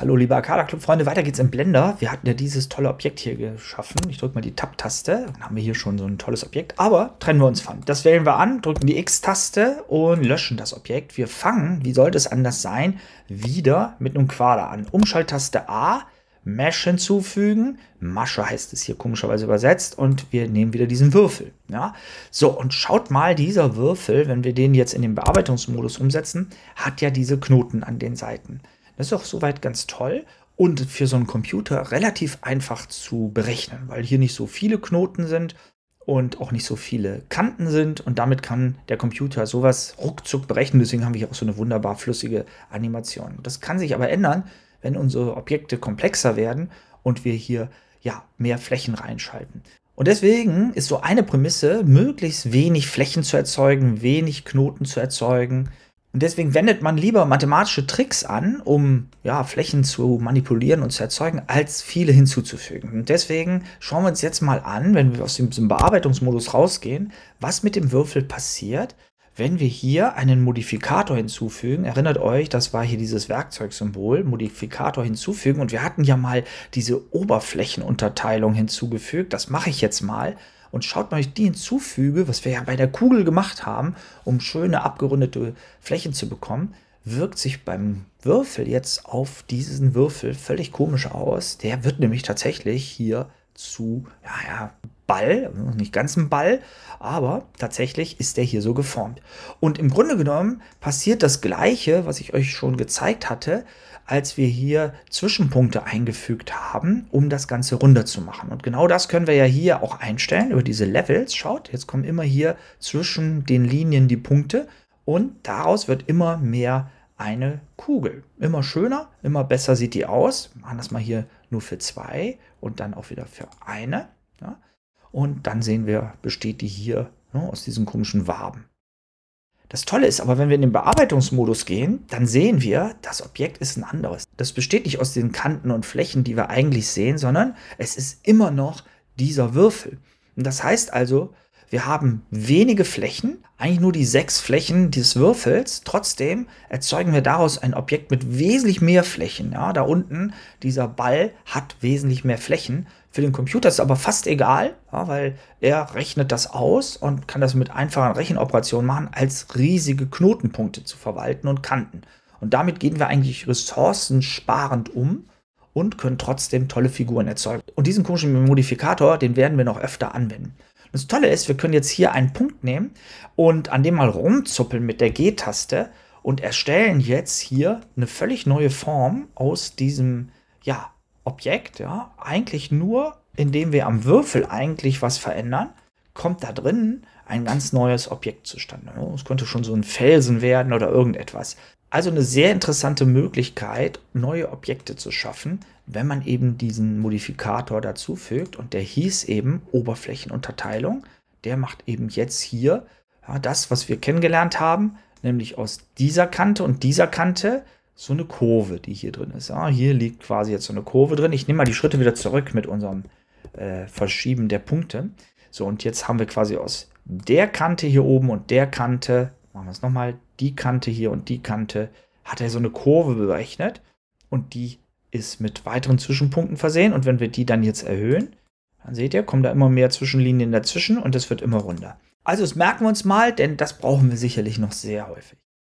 Hallo liebe Arcada Club Freunde, weiter geht's im Blender. Wir hatten ja dieses tolle Objekt hier geschaffen. Ich drücke mal die Tab-Taste, dann haben wir hier schon so ein tolles Objekt. Aber trennen wir uns von. Das wählen wir an, drücken die X-Taste und löschen das Objekt. Wir fangen, wie sollte es anders sein, wieder mit einem Quader an. Umschalttaste A, Mesh hinzufügen. Masche heißt es hier komischerweise übersetzt. Und wir nehmen wieder diesen Würfel. Ja? So, und schaut mal, dieser Würfel, wenn wir den jetzt in den Bearbeitungsmodus umsetzen, hat ja diese Knoten an den Seiten. Das ist auch soweit ganz toll und für so einen Computer relativ einfach zu berechnen, weil hier nicht so viele Knoten sind und auch nicht so viele Kanten sind und damit kann der Computer sowas ruckzuck berechnen. Deswegen haben wir hier auch so eine wunderbar flüssige Animation. Das kann sich aber ändern, wenn unsere Objekte komplexer werden und wir hier ja mehr Flächen reinschalten. Und deswegen ist so eine Prämisse, möglichst wenig Flächen zu erzeugen, wenig Knoten zu erzeugen, und deswegen wendet man lieber mathematische Tricks an, um ja, Flächen zu manipulieren und zu erzeugen, als viele hinzuzufügen. Und deswegen schauen wir uns jetzt mal an, wenn wir aus dem Bearbeitungsmodus rausgehen, was mit dem Würfel passiert, wenn wir hier einen Modifikator hinzufügen. Erinnert euch, das war hier dieses Werkzeugsymbol, Modifikator hinzufügen. Und wir hatten ja mal diese Oberflächenunterteilung hinzugefügt. Das mache ich jetzt mal. Und schaut mal, wenn ich die hinzufüge, was wir ja bei der Kugel gemacht haben, um schöne abgerundete Flächen zu bekommen, wirkt sich beim Würfel jetzt auf diesen Würfel völlig komisch aus. Der wird nämlich tatsächlich hier zu, ja, ja, Ball, nicht ganz ein Ball, aber tatsächlich ist der hier so geformt. Und im Grunde genommen passiert das Gleiche, was ich euch schon gezeigt hatte, als wir hier Zwischenpunkte eingefügt haben, um das Ganze runder zu machen. Und genau das können wir ja hier auch einstellen über diese Levels. Schaut, jetzt kommen immer hier zwischen den Linien die Punkte und daraus wird immer mehr eine Kugel. Immer schöner, immer besser sieht die aus. machen das mal hier nur für zwei und dann auch wieder für eine. Ja. Und dann sehen wir, besteht die hier ne, aus diesen komischen Waben. Das Tolle ist aber, wenn wir in den Bearbeitungsmodus gehen, dann sehen wir, das Objekt ist ein anderes. Das besteht nicht aus den Kanten und Flächen, die wir eigentlich sehen, sondern es ist immer noch dieser Würfel. Und das heißt also, wir haben wenige Flächen, eigentlich nur die sechs Flächen des Würfels. Trotzdem erzeugen wir daraus ein Objekt mit wesentlich mehr Flächen. Ja, da unten, dieser Ball hat wesentlich mehr Flächen. Für den Computer ist es aber fast egal, ja, weil er rechnet das aus und kann das mit einfachen Rechenoperationen machen, als riesige Knotenpunkte zu verwalten und Kanten. Und damit gehen wir eigentlich ressourcensparend um und können trotzdem tolle Figuren erzeugen. Und diesen komischen Modifikator, den werden wir noch öfter anwenden. Das Tolle ist, wir können jetzt hier einen Punkt nehmen und an dem mal rumzuppeln mit der G-Taste und erstellen jetzt hier eine völlig neue Form aus diesem, ja, Objekt, ja, eigentlich nur, indem wir am Würfel eigentlich was verändern, kommt da drin ein ganz neues Objekt zustande. Es könnte schon so ein Felsen werden oder irgendetwas. Also eine sehr interessante Möglichkeit, neue Objekte zu schaffen, wenn man eben diesen Modifikator dazufügt. Und der hieß eben Oberflächenunterteilung. Der macht eben jetzt hier ja, das, was wir kennengelernt haben, nämlich aus dieser Kante und dieser Kante so eine Kurve, die hier drin ist. Ah, hier liegt quasi jetzt so eine Kurve drin. Ich nehme mal die Schritte wieder zurück mit unserem äh, Verschieben der Punkte. So, und jetzt haben wir quasi aus der Kante hier oben und der Kante, machen wir es nochmal, die Kante hier und die Kante, hat er so eine Kurve berechnet und die ist mit weiteren Zwischenpunkten versehen. Und wenn wir die dann jetzt erhöhen, dann seht ihr, kommen da immer mehr Zwischenlinien dazwischen und es wird immer runder. Also das merken wir uns mal, denn das brauchen wir sicherlich noch sehr häufig.